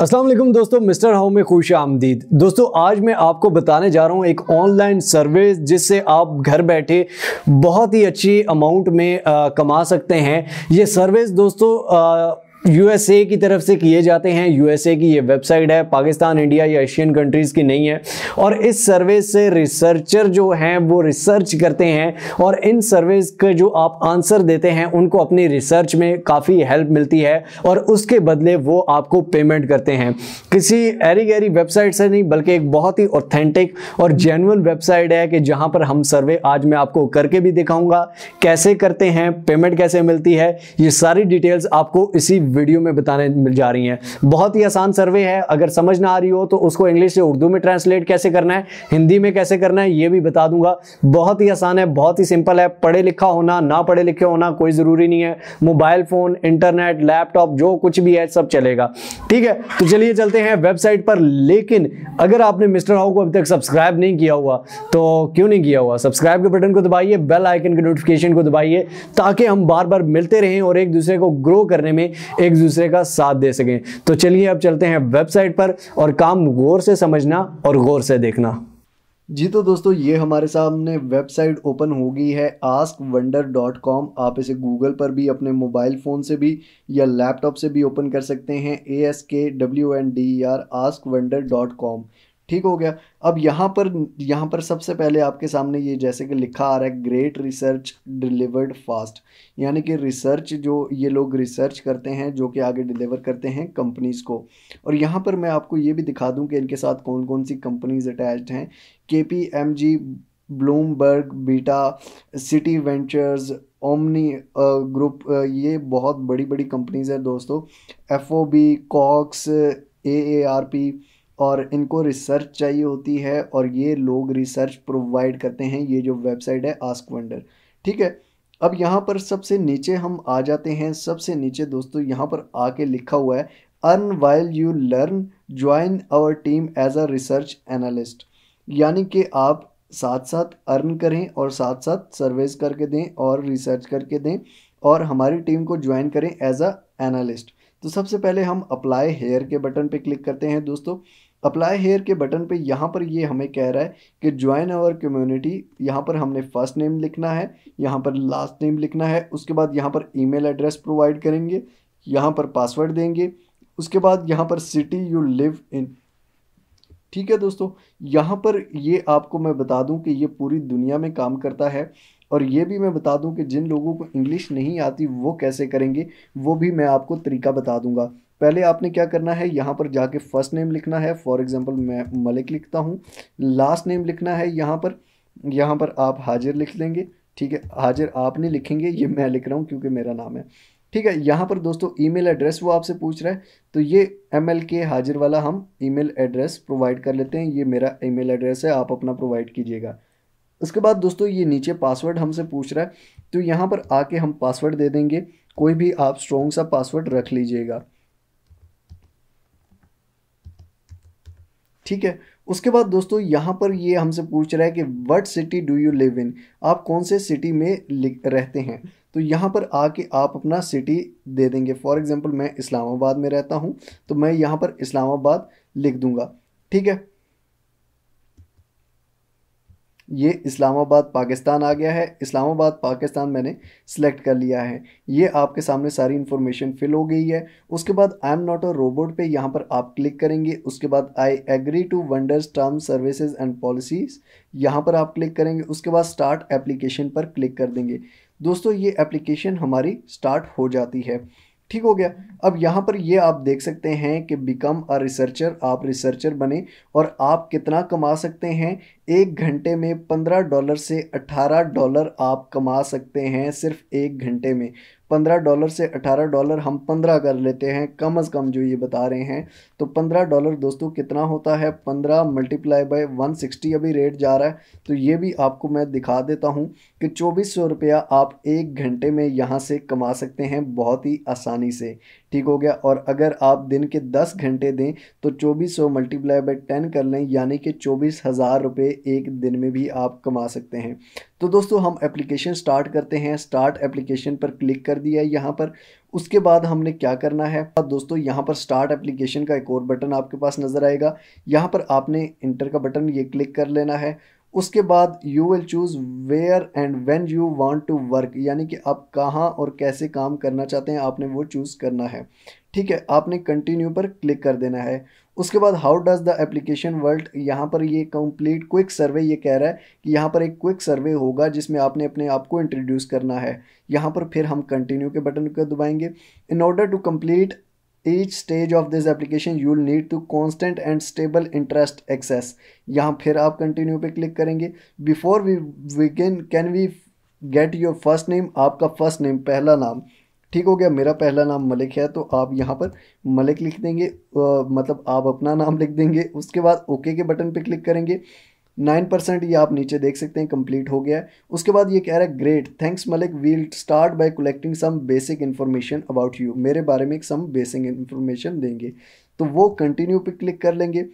असलम दोस्तों mister how में खुश आमदीद दोस्तों आज मैं आपको बताने जा रहा हूँ एक ऑनलाइन सर्विस जिससे आप घर बैठे बहुत ही अच्छी अमाउंट में आ, कमा सकते हैं ये सर्विस दोस्तों आ, यूएसए की तरफ से किए जाते हैं यूएसए की ये वेबसाइट है पाकिस्तान इंडिया या एशियन कंट्रीज़ की नहीं है और इस सर्वे से रिसर्चर जो हैं वो रिसर्च करते हैं और इन सर्वेज के जो आप आंसर देते हैं उनको अपनी रिसर्च में काफ़ी हेल्प मिलती है और उसके बदले वो आपको पेमेंट करते हैं किसी एरी गहरी वेबसाइट से नहीं बल्कि एक बहुत ही ऑथेंटिक और जेनुअन वेबसाइट है कि जहाँ पर हम सर्वे आज मैं आपको करके भी दिखाऊँगा कैसे करते हैं पेमेंट कैसे मिलती है ये सारी डिटेल्स आपको इसी वीडियो में बताने मिल जा रही हैं बहुत ही आसान सर्वे है अगर समझ ना आ रही हो तो उसको इंग्लिश से उर्दू में ट्रांसलेट कैसे करना है हिंदी में कैसे करना है ये भी बता दूंगा बहुत ही आसान है बहुत ही सिंपल है पढ़े लिखा होना ना पढ़े लिखे होना कोई ज़रूरी नहीं है मोबाइल फ़ोन इंटरनेट लैपटॉप जो कुछ भी है सब चलेगा ठीक है तो चलिए चलते हैं वेबसाइट पर लेकिन अगर आपने मिस्टर हाउ को अभी तक सब्सक्राइब नहीं किया हुआ तो क्यों नहीं किया हुआ सब्सक्राइब के बटन को दबाइए बेल आइकन के नोटिफिकेशन को दबाइए ताकि हम बार बार मिलते रहें और एक दूसरे को ग्रो करने में एक दूसरे का साथ दे सकें तो चलिए अब चलते हैं वेबसाइट पर और काम गौर से समझना और गौर से देखना जी तो दोस्तों ये हमारे सामने वेबसाइट ओपन हो गई है आस्क वंडर डॉट कॉम आप इसे गूगल पर भी अपने मोबाइल फ़ोन से भी या लैपटॉप से भी ओपन कर सकते हैं A S K W N D R ask wonder dot com ठीक हो गया अब यहाँ पर यहाँ पर सबसे पहले आपके सामने ये जैसे कि लिखा आ रहा है ग्रेट रिसर्च डिलीवर्ड फास्ट यानी कि रिसर्च जो ये लोग रिसर्च करते हैं जो कि आगे डिलीवर करते हैं कंपनीज़ को और यहाँ पर मैं आपको ये भी दिखा दूँ कि इनके साथ कौन कौन सी कंपनीज अटैच्ड हैं के P M G Bloomberg beta city ventures omni group ये बहुत बड़ी बड़ी कंपनीज हैं दोस्तों F O B COX A A R P और इनको रिसर्च चाहिए होती है और ये लोग रिसर्च प्रोवाइड करते हैं ये जो वेबसाइट है आस्क वंडर ठीक है अब यहाँ पर सबसे नीचे हम आ जाते हैं सबसे नीचे दोस्तों यहाँ पर आके लिखा हुआ है earn while you learn join our team as a research analyst यानी कि आप साथ साथ अर्न करें और साथ साथ सर्वेस करके दें और रिसर्च करके दें और हमारी टीम को ज्वाइन करें एज अ एनालिस्ट तो सबसे पहले हम अप्लाई हेयर के बटन पे क्लिक करते हैं दोस्तों अप्लाई हेयर के बटन पे यहाँ पर ये हमें कह रहा है कि ज्वाइन आवर कम्युनिटी यहाँ पर हमने फर्स्ट नेम लिखना है यहाँ पर लास्ट नेम लिखना है उसके बाद यहाँ पर ईमेल एड्रेस प्रोवाइड करेंगे यहाँ पर पासवर्ड देंगे उसके बाद यहाँ पर सिटी यू लिव इन ठीक है दोस्तों यहाँ पर ये आपको मैं बता दूँ कि ये पूरी दुनिया में काम करता है और ये भी मैं बता दूँ कि जिन लोगों को इंग्लिश नहीं आती वो कैसे करेंगे वो भी मैं आपको तरीका बता दूंगा पहले आपने क्या करना है यहाँ पर जाके फर्स्ट नेम लिखना है फॉर एग्जांपल मैं मलिक लिखता हूँ लास्ट नेम लिखना है यहाँ पर यहाँ पर आप हाजिर लिख लेंगे ठीक है हाजिर आप नहीं लिखेंगे ये मैं लिख रहा हूँ क्योंकि मेरा नाम है ठीक है यहाँ पर दोस्तों ईमेल एड्रेस वो आपसे पूछ रहा है तो ये एम एल के हाजिर वाला हम ईमेल एड्रेस प्रोवाइड कर लेते हैं ये मेरा ईमेल एड्रेस है आप अपना प्रोवाइड कीजिएगा उसके बाद दोस्तों ये नीचे पासवर्ड हमसे पूछ रहा है तो यहाँ पर आके हम पासवर्ड दे देंगे कोई भी आप स्ट्रॉन्ग सा पासवर्ड रख लीजिएगा ठीक है उसके बाद दोस्तों यहाँ पर ये हमसे पूछ रहा है कि what city do you live in आप कौन से सिटी में रहते हैं तो यहाँ पर आके आप अपना सिटी दे देंगे फॉर एग्ज़ाम्पल मैं इस्लामाबाद में रहता हूँ तो मैं यहाँ पर इस्लामाबाद लिख दूँगा ठीक है ये इस्लामाबाद पाकिस्तान आ गया है इस्लामाबाद पाकिस्तान मैंने सेलेक्ट कर लिया है ये आपके सामने सारी इन्फॉर्मेशन फिल हो गई है उसके बाद I am not a robot पे यहाँ पर आप क्लिक करेंगे उसके बाद I agree to wonder's term services and policies यहाँ पर आप क्लिक करेंगे उसके बाद स्टार्ट एप्लीकेशन पर क्लिक कर देंगे दोस्तों ये एप्लीकेशन हमारी स्टार्ट हो जाती है ठीक हो गया अब यहाँ पर ये आप देख सकते हैं कि बिकम अ रिसर्चर आप रिसर्चर बने और आप कितना कमा सकते हैं एक घंटे में पंद्रह डॉलर से अट्ठारह डॉलर आप कमा सकते हैं सिर्फ एक घंटे में पंद्रह डॉलर से अठारह डॉलर हम पंद्रह कर लेते हैं कम अज़ कम जो ये बता रहे हैं तो पंद्रह डॉलर दोस्तों कितना होता है पंद्रह मल्टीप्लाई बाई वन सिक्सटी अभी रेट जा रहा है तो ये भी आपको मैं दिखा देता हूँ कि चौबीस सौ रुपया आप एक घंटे में यहाँ से कमा सकते हैं बहुत ही आसानी से ठीक हो गया और अगर आप दिन के दस घंटे दें तो चौबीस सौ मल्टीप्लाई बाई टेन कर लें यानी कि चौबीस हज़ार रुपये एक दिन में भी आप कमा सकते हैं तो दोस्तों हम एप्लीकेशन स्टार्ट करते हैं स्टार्ट एप्लीकेशन पर क्लिक कर दिया है यहाँ पर उसके बाद हमने क्या करना है दोस्तों यहाँ पर स्टार्ट एप्लीकेशन का एक और बटन आपके पास नज़र आएगा यहाँ पर आपने इंटर का बटन ये क्लिक कर लेना है उसके बाद you will choose where and when you want to work यानी कि आप कहाँ और कैसे काम करना चाहते हैं आपने वो चूज़ करना है ठीक है आपने कंटिन्यू पर क्लिक कर देना है उसके बाद how does the application world यहाँ पर ये कंप्लीट क्विक सर्वे ये कह रहा है कि यहाँ पर एक क्विक सर्वे होगा जिसमें आपने अपने आप को इंट्रोड्यूस करना है यहाँ पर फिर हम कंटिन्यू के बटन को दबाएंगे in order to complete each stage of this application you will need to constant and stable interest access यहाँ फिर आप कंटिन्यू पे क्लिक करेंगे before we we can can we get your first name आपका first name पहला नाम ठीक हो गया मेरा पहला नाम मलिक है तो आप यहाँ पर मलिक लिख देंगे uh, मतलब आप अपना नाम लिख देंगे उसके बाद ओके के बटन पर क्लिक करेंगे नाइन परसेंट ये आप नीचे देख सकते हैं कंप्लीट हो गया है उसके बाद ये कह रहा है great thanks Malik we'll start by collecting some basic information about you मेरे बारे में सम बेसिक इन्फॉर्मेशन देंगे तो वो कंटिन्यू पे क्लिक कर लेंगे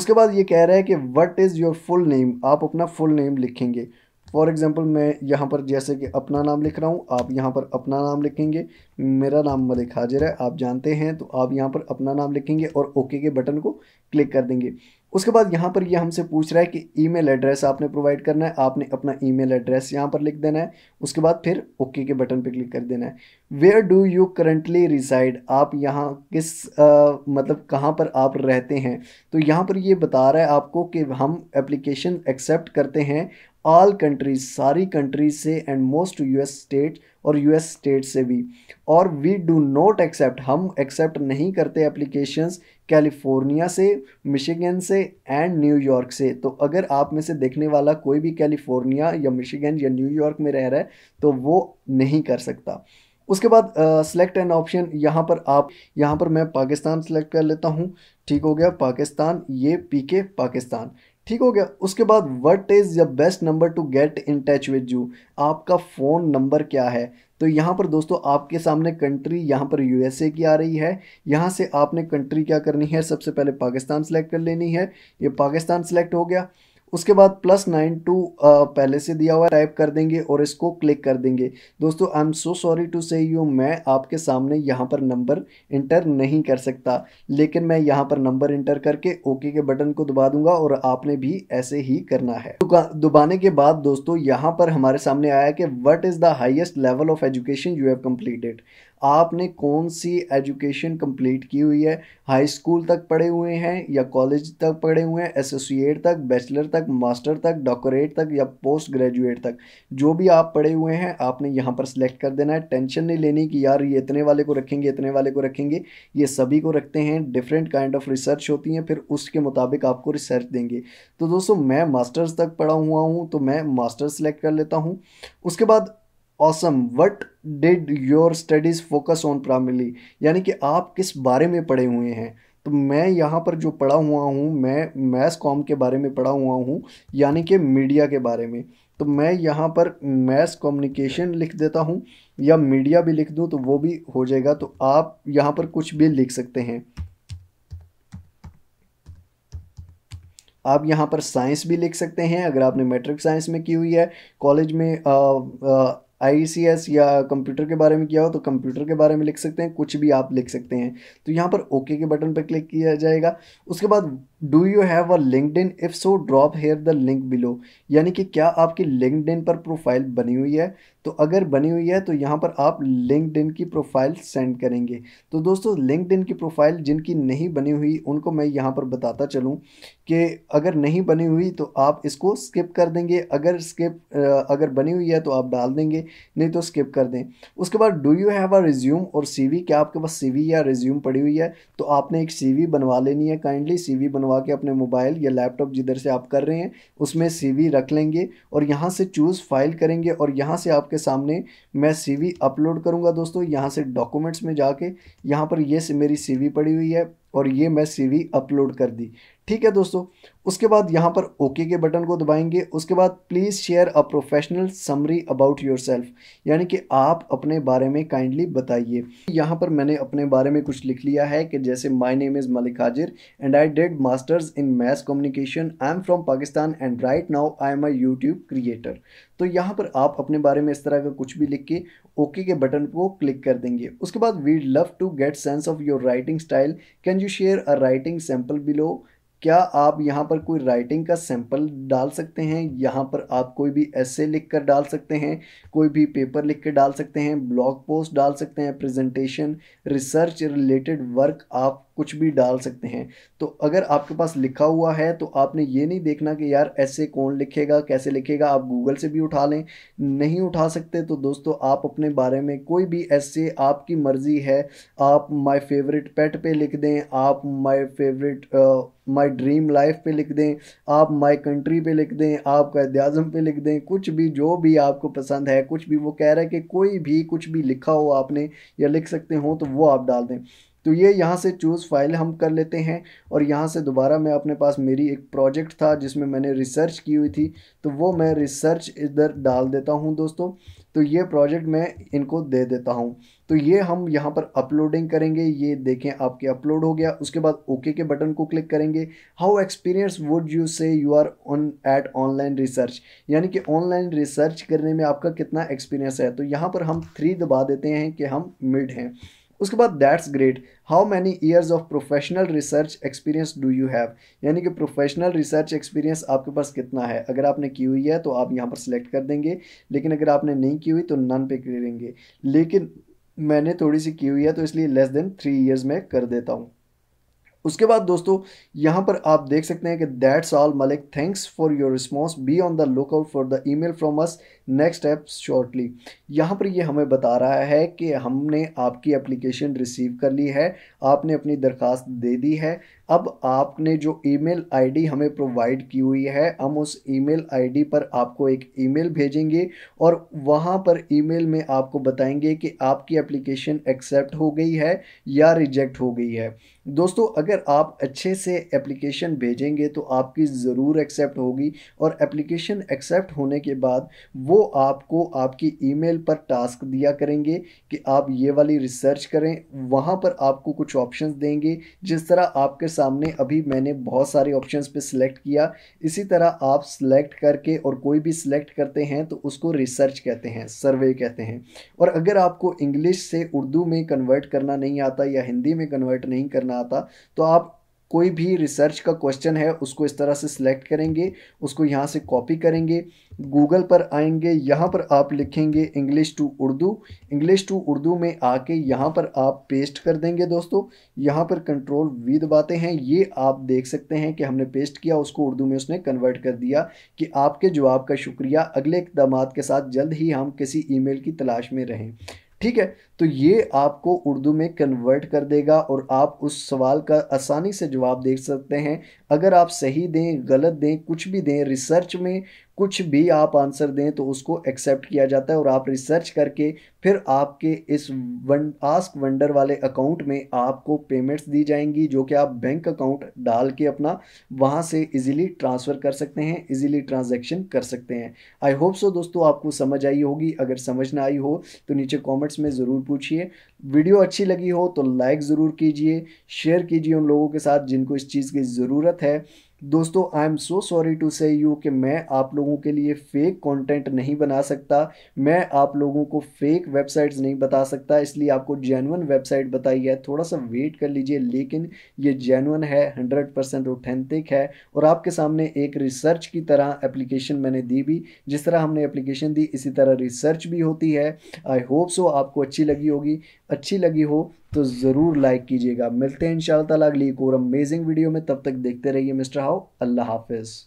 उसके बाद ये कह रहा है कि what is your full name आप अपना फुल नेम लिखेंगे फॉर एग्ज़ाम्पल मैं यहाँ पर जैसे कि अपना नाम लिख रहा हूँ आप यहाँ पर अपना नाम लिखेंगे मेरा नाम मलिक हाजिर है आप जानते हैं तो आप यहाँ पर अपना नाम लिखेंगे और ओके के बटन को क्लिक कर देंगे उसके बाद यहाँ पर ये यह हमसे पूछ रहा है कि ईमेल एड्रेस आपने प्रोवाइड करना है आपने अपना ईमेल एड्रेस यहाँ पर लिख देना है उसके बाद फिर ओके के बटन पर क्लिक कर देना है where do you currently reside आप यहाँ किस आ, मतलब कहाँ पर आप रहते हैं तो यहाँ पर ये बता रहा है आपको कि हम एप्लीकेशन एक्सेप्ट करते हैं ऑल कंट्रीज सारी कंट्रीज से and most U S state और यू एस स्टेट से भी और वी डू नॉट एक्सेप्ट हम एक्सेप्ट नहीं करते एप्लीकेशन कैलिफोर्निया से मिशिगन से एंड न्यूयॉर्क से तो अगर आप में से देखने वाला कोई भी कैलिफोर्निया या मिशिगन या न्यूयॉर्क में रह रहा है तो वो नहीं कर सकता उसके बाद सेलेक्ट एन ऑप्शन यहाँ पर आप यहाँ पर मैं पाकिस्तान सेलेक्ट कर लेता हूँ ठीक हो गया पाकिस्तान ये पी के पाकिस्तान ठीक हो गया उसके बाद what is the best number to get in touch with you आपका फ़ोन नंबर क्या है तो यहाँ पर दोस्तों आपके सामने कंट्री यहाँ पर यू की आ रही है यहाँ से आपने कंट्री क्या करनी है सबसे पहले पाकिस्तान सेलेक्ट कर लेनी है ये पाकिस्तान सेलेक्ट हो गया उसके बाद प्लस नाइन टू पहले से दिया हुआ टाइप कर देंगे और इसको क्लिक कर देंगे दोस्तों I am so sorry to say you मैं आपके सामने यहाँ पर नंबर इंटर नहीं कर सकता लेकिन मैं यहाँ पर नंबर इंटर करके ओके के बटन को दबा दूंगा और आपने भी ऐसे ही करना है दुबाने के बाद दोस्तों यहाँ पर हमारे सामने आया कि what is the highest level of education you have completed आपने कौन सी एजुकेशन कंप्लीट की हुई है हाई स्कूल तक पढ़े हुए हैं या कॉलेज तक पढ़े हुए हैं एसोसिएट तक बैचलर तक मास्टर तक डॉक्टरेट तक या पोस्ट ग्रेजुएट तक जो भी आप पढ़े हुए हैं आपने यहाँ पर सिलेक्ट कर देना है टेंशन नहीं लेनी कि यार ये इतने वाले को रखेंगे इतने वाले को रखेंगे ये सभी को रखते हैं डिफरेंट काइंड ऑफ रिसर्च होती हैं फिर उसके मुताबिक आपको रिसर्च देंगे तो दोस्तों मैं मास्टर्स तक पढ़ा हुआ हूँ तो मैं मास्टर्स सेलेक्ट कर लेता हूँ उसके बाद awesome what did your studies focus on primarily यानी कि आप किस बारे में पढ़े हुए हैं तो मैं यहाँ पर जो पढ़ा हुआ हूँ मैं मैथ कॉम के बारे में पढ़ा हुआ हूँ यानी कि मीडिया के बारे में तो मैं यहाँ पर मैथ कम्युनिकेशन लिख देता हूँ या मीडिया भी लिख दूँ तो वो भी हो जाएगा तो आप यहाँ पर कुछ भी लिख सकते हैं आप यहाँ पर साइंस भी लिख सकते हैं अगर आपने मैट्रिक साइंस में की हुई है कॉलेज में आ, आ, आई e या कंप्यूटर के बारे में किया हो तो कंप्यूटर के बारे में लिख सकते हैं कुछ भी आप लिख सकते हैं तो यहाँ पर ओके के बटन पर क्लिक किया जाएगा उसके बाद do you have a linked if so drop here the link below यानी कि क्या आपकी लिंकड इन पर प्रोफाइल बनी हुई है तो अगर बनी हुई है तो यहाँ पर आप लिंकड इन की प्रोफाइल सेंड करेंगे तो दोस्तों लिंकड इन की प्रोफाइल जिनकी नहीं बनी हुई उनको मैं यहाँ पर बताता चलूँ कि अगर नहीं बनी हुई तो आप इसको स्किप कर देंगे अगर स्किप अगर बनी हुई है तो आप डाल देंगे नहीं तो स्किप कर दें उसके बाद do you have a resume और सी वी क्या आपके पास सी वी या रिज्यूम पड़ी हुई है तो आपने एक सी वी बनवा लेनी है काइंडली सी वी बनवा बनवा के अपने मोबाइल या लैपटॉप जिधर से आप कर रहे हैं उसमें सीवी रख लेंगे और यहाँ से चूज़ फाइल करेंगे और यहाँ से आपके सामने मैं सीवी अपलोड करूँगा दोस्तों यहाँ से डॉक्यूमेंट्स में जाके यहाँ पर ये मेरी सीवी पड़ी हुई है और ये मैं सी अपलोड कर दी ठीक है दोस्तों उसके बाद यहाँ पर ओके के बटन को दबाएंगे उसके बाद please share a professional summary about yourself यानी कि आप अपने बारे में काइंडली बताइए यहाँ पर मैंने अपने बारे में कुछ लिख लिया है कि जैसे my name is Malik Hajir and I did masters in math communication I am from Pakistan and right now I am I YouTube creator तो यहाँ पर आप अपने बारे में इस तरह का कुछ भी लिख के ओके के बटन को क्लिक कर देंगे उसके बाद we love to get sense of your writing style can you share a writing sample below क्या आप यहाँ पर कोई राइटिंग का सैंपल डाल सकते हैं यहाँ पर आप कोई भी एसे लिख कर डाल सकते हैं कोई भी पेपर लिख कर डाल सकते हैं ब्लॉग पोस्ट डाल सकते हैं प्रेजेंटेशन रिसर्च रिलेटेड वर्क आप कुछ भी डाल सकते हैं तो अगर आपके पास लिखा हुआ है तो आपने ये नहीं देखना कि यार ऐसे कौन लिखेगा कैसे लिखेगा आप गूगल से भी उठा लें नहीं उठा सकते तो दोस्तों आप अपने बारे में कोई भी ऐसे आपकी मर्ज़ी है आप माय फेवरेट पेट पे लिख दें आप my favourite my dream life पे लिख दें आप माय कंट्री पे लिख दें आप कैद आज़म पे लिख दें कुछ भी जो भी आपको पसंद है कुछ भी वो कह रहा है कि कोई भी कुछ भी लिखा हो आपने या लिख सकते हो तो वो आप डाल दें तो ये यहाँ से चूज़ फाइल हम कर लेते हैं और यहाँ से दोबारा मैं अपने पास मेरी एक प्रोजेक्ट था जिसमें मैंने रिसर्च की हुई थी तो वो मैं रिसर्च इधर डाल देता हूँ दोस्तों तो ये प्रोजेक्ट मैं इनको दे देता हूँ तो ये हम यहाँ पर अपलोडिंग करेंगे ये देखें आपके अपलोड हो गया उसके बाद ओके के बटन को क्लिक करेंगे how experience would you say you are on at online research यानी कि ऑनलाइन रिसर्च करने में आपका कितना एक्सपीरियंस है तो यहाँ पर हम थ्री दबा देते हैं कि हम मिड हैं उसके बाद that's great how many years of professional research experience do you have यानी कि प्रोफेशनल रिसर्च एक्सपीरियंस आपके पास कितना है अगर आपने की हुई है तो आप यहाँ पर सिलेक्ट कर देंगे लेकिन अगर आपने नहीं की हुई तो नन पे करेंगे लेकिन मैंने थोड़ी सी की हुई है तो इसलिए लेस देन थ्री ईयर्स में कर देता हूँ उसके बाद दोस्तों यहाँ पर आप देख सकते हैं कि that's all Malik thanks for your response be on the look out for the email from us next up shortly यहाँ पर ये हमें बता रहा है कि हमने आपकी एप्लीकेशन रिसीव कर ली है आपने अपनी दरख्वास्त दे दी है अब आपने जो ईमेल आईडी हमें प्रोवाइड की हुई है हम उस ईमेल आईडी पर आपको एक ईमेल भेजेंगे और वहाँ पर ईमेल में आपको बताएंगे कि आपकी एप्लीकेशन एक्सेप्ट हो गई है या रिजेक्ट हो गई है दोस्तों अगर आप अच्छे से एप्लीकेशन भेजेंगे तो आपकी ज़रूर एक्सेप्ट होगी और एप्लीकेशन एक्सेप्ट होने के बाद वो आपको आपकी ईमेल पर टास्क दिया करेंगे कि आप ये वाली रिसर्च करें वहाँ पर आपको कुछ ऑप्शंस देंगे जिस तरह आपके साथ सामने अभी मैंने बहुत सारे ऑप्शंस पे सिलेक्ट किया इसी तरह आप सिलेक्ट करके और कोई भी सिलेक्ट करते हैं तो उसको रिसर्च कहते हैं सर्वे कहते हैं और अगर आपको इंग्लिश से उर्दू में कन्वर्ट करना नहीं आता या हिंदी में कन्वर्ट नहीं करना आता तो आप कोई भी रिसर्च का क्वेश्चन है उसको इस तरह से सिलेक्ट करेंगे उसको यहाँ से कॉपी करेंगे गूगल पर आएंगे यहाँ पर आप लिखेंगे English to Urdu English to Urdu में आके यहाँ पर आप पेस्ट कर देंगे दोस्तों यहाँ पर कंट्रोल वी दबाते हैं ये आप देख सकते हैं कि हमने पेस्ट किया उसको उर्दू में उसने कन्वर्ट कर दिया कि आपके जवाब का शुक्रिया अगले इकदाम के साथ जल्द ही हम किसी ई की तलाश में रहें ठीक है तो ये आपको उर्दू में कन्वर्ट कर देगा और आप उस सवाल का आसानी से जवाब देख सकते हैं अगर आप सही दें गलत दें कुछ भी दें रिसर्च में कुछ भी आप आंसर दें तो उसको एक्सेप्ट किया जाता है और आप रिसर्च करके फिर आपके इस वन आस्क वंडर वाले अकाउंट में आपको पेमेंट्स दी जाएंगी जो कि आप बैंक अकाउंट डाल के अपना वहाँ से इजीली ट्रांसफ़र कर सकते हैं इजीली ट्रांजैक्शन कर सकते हैं आई होप सो दोस्तों आपको समझ आई होगी अगर समझ ना आई हो तो नीचे कॉमेंट्स में ज़रूर पूछिए वीडियो अच्छी लगी हो तो लाइक ज़रूर कीजिए शेयर कीजिए उन लोगों के साथ जिनको इस चीज़ की ज़रूरत है दोस्तों I am so sorry to say you कि मैं आप लोगों के लिए फेक कंटेंट नहीं बना सकता मैं आप लोगों को फेक वेबसाइट्स नहीं बता सकता इसलिए आपको जेनवन वेबसाइट बताई है थोड़ा सा वेट कर लीजिए लेकिन ये जेनुअन है हंड्रेड परसेंट ऑथेंटिक है और आपके सामने एक रिसर्च की तरह एप्लीकेशन मैंने दी भी जिस तरह हमने एप्लीकेशन दी इसी तरह रिसर्च भी होती है आई होप सो आपको अच्छी लगी होगी अच्छी लगी हो तो ज़रूर लाइक कीजिएगा मिलते हैं इन शाला अगली एक और अमेजिंग वीडियो में तब तक देखते रहिए मिस्टर हाउ अल्लाह हाफिज़